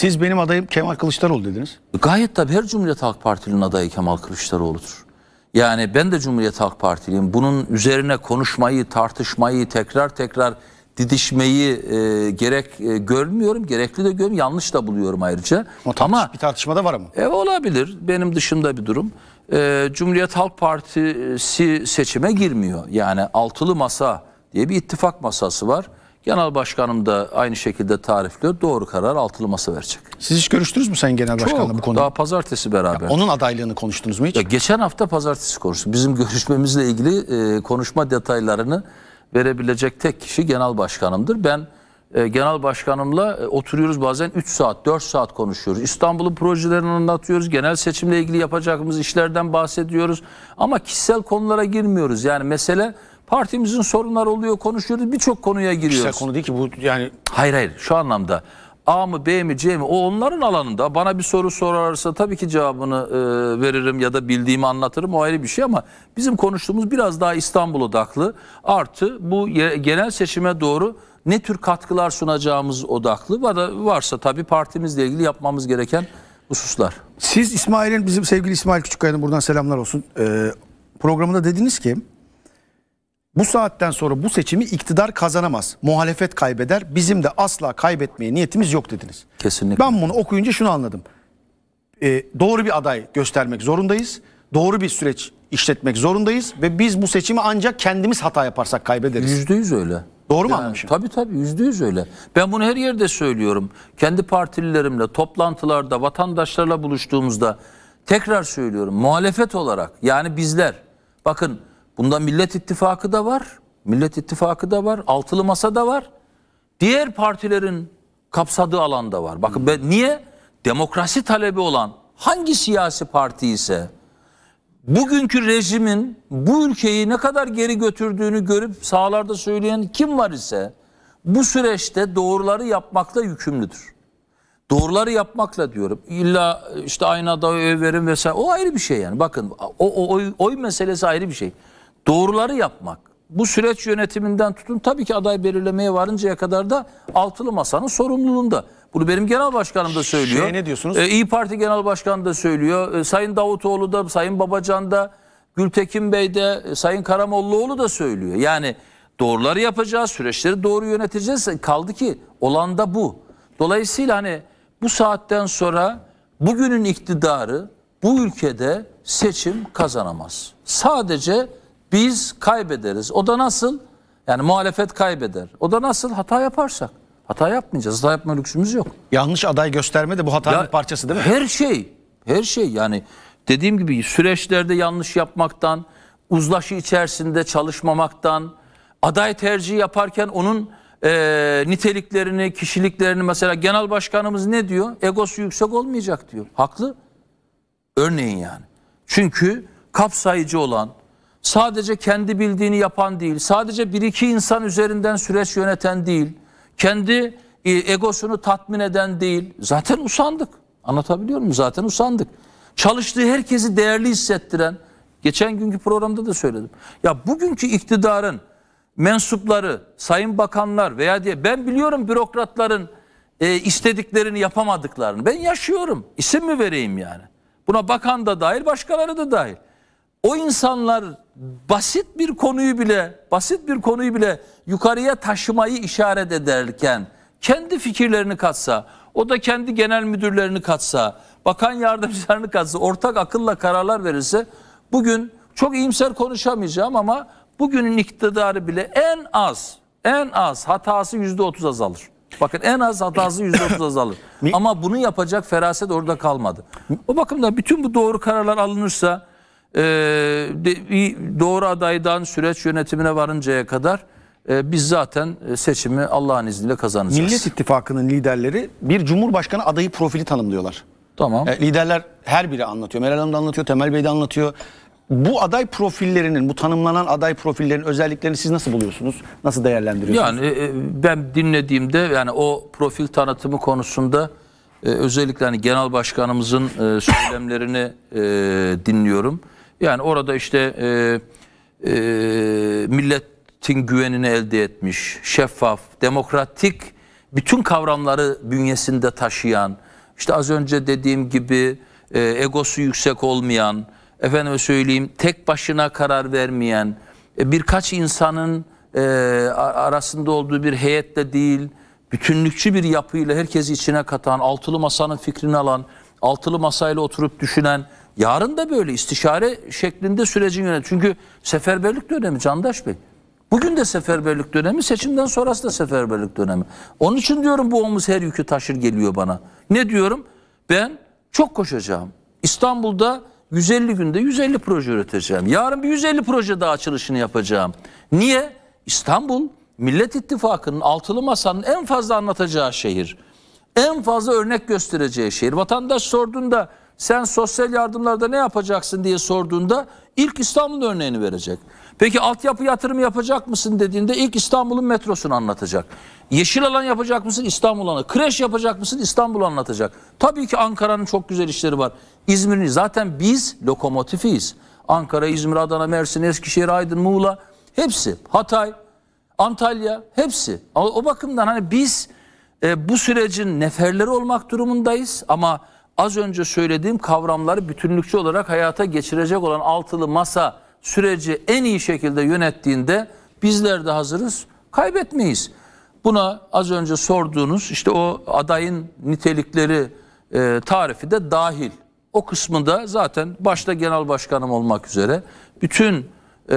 Siz benim adayım Kemal Kılıçdaroğlu dediniz. Gayet tabii her Cumhuriyet Halk Partili'nin adayı Kemal Kılıçdaroğlu'dur. Yani ben de Cumhuriyet Halk Partiliyim. Bunun üzerine konuşmayı, tartışmayı, tekrar tekrar didişmeyi e, gerek e, görmüyorum, gerekli de görmüyorum, yanlış da buluyorum ayrıca. O tartış, ama bir da var mı? E, olabilir. Benim dışında bir durum. E, Cumhuriyet Halk Partisi seçime girmiyor. Yani altılı masa diye bir ittifak masası var. Genel başkanım da aynı şekilde tarifliyor. Doğru karar altılı masa verecek. Siz hiç görüştünüz mü sen Genel Başkan'la Çok, bu konuda? Daha pazartesi beraber. Ya onun adaylığını konuştunuz mu hiç? Ya geçen hafta pazartesi konuştuk. Bizim görüşmemizle ilgili e, konuşma detaylarını verebilecek tek kişi genel başkanımdır. Ben e, genel başkanımla e, oturuyoruz bazen 3 saat 4 saat konuşuyoruz. İstanbul'un projelerini anlatıyoruz. Genel seçimle ilgili yapacağımız işlerden bahsediyoruz. Ama kişisel konulara girmiyoruz. Yani mesele Partimizin sorunları oluyor, konuşuyoruz, birçok konuya giriyoruz. Kişisel konu değil ki bu yani. Hayır hayır, şu anlamda. A mı B mi C mi o onların alanında bana bir soru sorarsa tabii ki cevabını e, veririm ya da bildiğimi anlatırım o ayrı bir şey ama bizim konuştuğumuz biraz daha İstanbul odaklı artı bu genel seçime doğru ne tür katkılar sunacağımız odaklı varsa tabii partimizle ilgili yapmamız gereken hususlar. Siz İsmail'in bizim sevgili İsmail Küçükkaya'nın buradan selamlar olsun e, programında dediniz ki bu saatten sonra bu seçimi iktidar kazanamaz. Muhalefet kaybeder. Bizim de asla kaybetmeye niyetimiz yok dediniz. Kesinlikle. Ben bunu okuyunca şunu anladım. Ee, doğru bir aday göstermek zorundayız. Doğru bir süreç işletmek zorundayız. Ve biz bu seçimi ancak kendimiz hata yaparsak kaybederiz. Yüzde yüz öyle. Doğru mu yani, anlamışım? Tabii tabii yüzde yüz öyle. Ben bunu her yerde söylüyorum. Kendi partililerimle, toplantılarda, vatandaşlarla buluştuğumuzda tekrar söylüyorum. Muhalefet olarak yani bizler bakın Bunda Millet İttifakı da var. Millet İttifakı da var. Altılı Masa da var. Diğer partilerin kapsadığı alanda var. Bakın ben, niye? Demokrasi talebi olan hangi siyasi parti ise bugünkü rejimin bu ülkeyi ne kadar geri götürdüğünü görüp sağlarda söyleyen kim var ise bu süreçte doğruları yapmakla yükümlüdür. Doğruları yapmakla diyorum. İlla işte aynada oy verin vesaire. O ayrı bir şey yani. Bakın o, o oy, oy meselesi ayrı bir şey doğruları yapmak. Bu süreç yönetiminden tutun tabii ki aday belirlemeye varıncaya kadar da altılı masanın sorumluluğunda. Bunu benim genel başkanım da söylüyor. Şey ne diyorsunuz? Ee, İyi Parti Genel Başkanı da söylüyor. Ee, Sayın Davutoğlu da, Sayın Babacan da, Gültekin Bey de, e, Sayın Karamollaoğlu da söylüyor. Yani doğruları yapacağız, süreçleri doğru yöneteceğiz. Kaldı ki olan da bu. Dolayısıyla hani bu saatten sonra bugünün iktidarı bu ülkede seçim kazanamaz. Sadece biz kaybederiz. O da nasıl? Yani muhalefet kaybeder. O da nasıl? Hata yaparsak. Hata yapmayacağız. Hata yapma lüksümüz yok. Yanlış aday gösterme de bu hatanın ya, parçası değil mi? Her şey. Her şey yani dediğim gibi süreçlerde yanlış yapmaktan, uzlaşı içerisinde çalışmamaktan, aday tercihi yaparken onun e, niteliklerini, kişiliklerini mesela genel başkanımız ne diyor? Egosu yüksek olmayacak diyor. Haklı. Örneğin yani. Çünkü kapsayıcı olan, sadece kendi bildiğini yapan değil, sadece bir iki insan üzerinden süreç yöneten değil, kendi e, egosunu tatmin eden değil. Zaten usandık. Anlatabiliyor muyum? Zaten usandık. Çalıştığı herkesi değerli hissettiren, geçen günkü programda da söyledim. Ya bugünkü iktidarın mensupları, sayın bakanlar veya diye ben biliyorum bürokratların e, istediklerini yapamadıklarını. Ben yaşıyorum. İsim mi vereyim yani? Buna bakan da dahil, başkaları da dahil o insanlar basit bir konuyu bile basit bir konuyu bile yukarıya taşımayı işaret ederken kendi fikirlerini katsa, o da kendi genel müdürlerini katsa, bakan yardımcılarını katsa, ortak akılla kararlar verirse bugün çok iyimser konuşamayacağım ama bugünün iktidarı bile en az en az hatası yüzde otuz azalır. Bakın en az hatası yüzde otuz azalır. Ama bunu yapacak feraset orada kalmadı. O bakımdan bütün bu doğru kararlar alınırsa e, doğru adaydan süreç yönetimine varıncaya kadar e, biz zaten e, seçimi Allah'ın izniyle kazanacağız. Millet İttifakı'nın liderleri bir cumhurbaşkanı adayı profili tanımlıyorlar. Tamam. E, liderler her biri anlatıyor. Meral Hanım da anlatıyor, Temel Bey de anlatıyor. Bu aday profillerinin, bu tanımlanan aday profillerinin özelliklerini siz nasıl buluyorsunuz? Nasıl değerlendiriyorsunuz? Yani e, e, ben dinlediğimde yani o profil tanıtımı konusunda özellikle hani genel başkanımızın söylemlerini dinliyorum. Yani orada işte e, e, milletin güvenini elde etmiş, şeffaf, demokratik bütün kavramları bünyesinde taşıyan, işte az önce dediğim gibi e, egosu yüksek olmayan, efendim söyleyeyim tek başına karar vermeyen, e, birkaç insanın e, arasında olduğu bir heyetle değil, bütünlükçü bir yapıyla herkesi içine katan, altılı masanın fikrini alan, altılı masayla oturup düşünen, yarın da böyle istişare şeklinde sürecin yönet. Çünkü seferberlik dönemi Candaş Bey. Bugün de seferberlik dönemi, seçimden sonrası da seferberlik dönemi. Onun için diyorum bu omuz her yükü taşır geliyor bana. Ne diyorum? Ben çok koşacağım. İstanbul'da 150 günde 150 proje üreteceğim. Yarın bir 150 proje daha açılışını yapacağım. Niye? İstanbul Millet İttifakı'nın altılı masanın en fazla anlatacağı şehir en fazla örnek göstereceği şehir. Vatandaş sorduğunda sen sosyal yardımlarda ne yapacaksın diye sorduğunda ilk İstanbul'un örneğini verecek. Peki altyapı yatırımı yapacak mısın dediğinde ilk İstanbul'un metrosunu anlatacak. Yeşil alan yapacak mısın İstanbul alanı. Kreş yapacak mısın İstanbul anlatacak. Tabii ki Ankara'nın çok güzel işleri var. İzmir'in zaten biz lokomotifiyiz. Ankara, İzmir, Adana, Mersin, Eskişehir, Aydın, Muğla hepsi. Hatay, Antalya hepsi. O bakımdan hani biz e, bu sürecin neferleri olmak durumundayız ama az önce söylediğim kavramları bütünlükçü olarak hayata geçirecek olan altılı masa süreci en iyi şekilde yönettiğinde bizler de hazırız kaybetmeyiz. Buna az önce sorduğunuz işte o adayın nitelikleri e, tarifi de dahil. O kısmında zaten başta genel başkanım olmak üzere bütün e,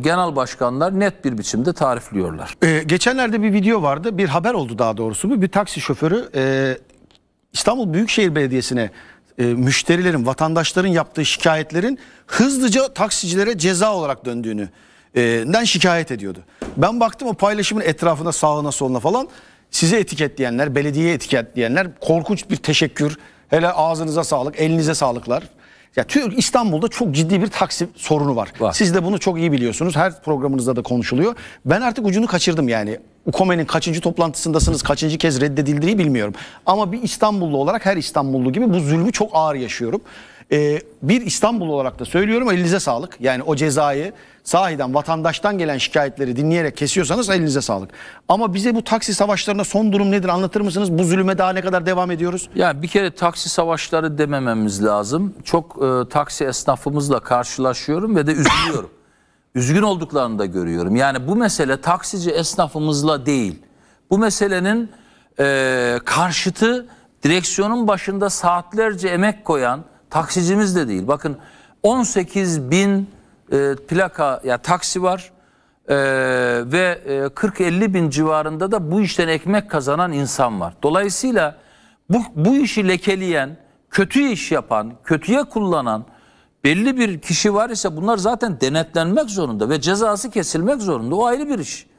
genel başkanlar net bir biçimde tarifliyorlar. Ee, geçenlerde bir video vardı, bir haber oldu daha doğrusu. Bir, taksi şoförü e, İstanbul Büyükşehir Belediyesi'ne e, müşterilerin, vatandaşların yaptığı şikayetlerin hızlıca taksicilere ceza olarak döndüğünü e, den şikayet ediyordu. Ben baktım o paylaşımın etrafına sağına soluna falan sizi etiketleyenler, belediyeye etiketleyenler korkunç bir teşekkür. Hele ağzınıza sağlık, elinize sağlıklar ya Türk İstanbul'da çok ciddi bir taksi sorunu var. var. Siz de bunu çok iyi biliyorsunuz. Her programınızda da konuşuluyor. Ben artık ucunu kaçırdım yani. UKOME'nin kaçıncı toplantısındasınız, kaçıncı kez reddedildiği bilmiyorum. Ama bir İstanbullu olarak her İstanbullu gibi bu zulmü çok ağır yaşıyorum. E, bir İstanbul olarak da söylüyorum elinize sağlık. Yani o cezayı sahiden vatandaştan gelen şikayetleri dinleyerek kesiyorsanız elinize sağlık. Ama bize bu taksi savaşlarına son durum nedir anlatır mısınız? Bu zulüme daha ne kadar devam ediyoruz? Yani bir kere taksi savaşları demememiz lazım. Çok e, taksi esnafımızla karşılaşıyorum ve de üzülüyorum. Üzgün olduklarını da görüyorum. Yani bu mesele taksici esnafımızla değil. Bu meselenin e, karşıtı direksiyonun başında saatlerce emek koyan Taksicimiz de değil. Bakın 18 bin e, plaka ya yani taksi var e, ve e, 40-50 bin civarında da bu işten ekmek kazanan insan var. Dolayısıyla bu, bu işi lekeleyen, kötü iş yapan, kötüye kullanan belli bir kişi var ise bunlar zaten denetlenmek zorunda ve cezası kesilmek zorunda. O ayrı bir iş.